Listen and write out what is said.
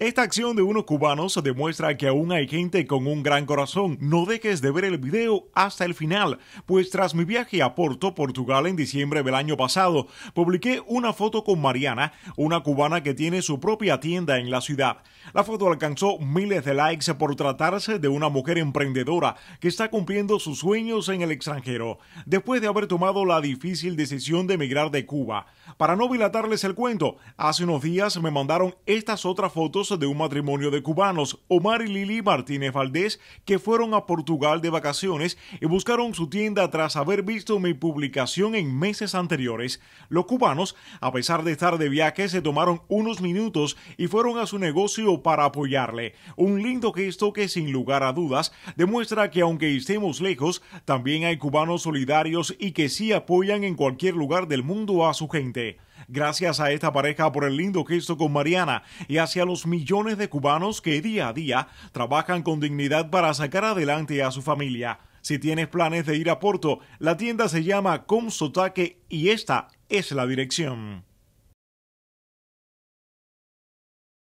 Esta acción de unos cubanos demuestra que aún hay gente con un gran corazón. No dejes de ver el video hasta el final, pues tras mi viaje a Porto, Portugal en diciembre del año pasado, publiqué una foto con Mariana, una cubana que tiene su propia tienda en la ciudad. La foto alcanzó miles de likes por tratarse de una mujer emprendedora que está cumpliendo sus sueños en el extranjero, después de haber tomado la difícil decisión de emigrar de Cuba. Para no dilatarles el cuento, hace unos días me mandaron estas otras fotos de un matrimonio de cubanos, Omar y Lili Martínez Valdés, que fueron a Portugal de vacaciones y buscaron su tienda tras haber visto mi publicación en meses anteriores. Los cubanos, a pesar de estar de viaje, se tomaron unos minutos y fueron a su negocio para apoyarle. Un lindo gesto que sin lugar a dudas demuestra que aunque estemos lejos, también hay cubanos solidarios y que sí apoyan en cualquier lugar del mundo a su gente. Gracias a esta pareja por el lindo gesto con Mariana y hacia los millones de cubanos que día a día trabajan con dignidad para sacar adelante a su familia. Si tienes planes de ir a Porto, la tienda se llama Comsotaque y esta es la dirección.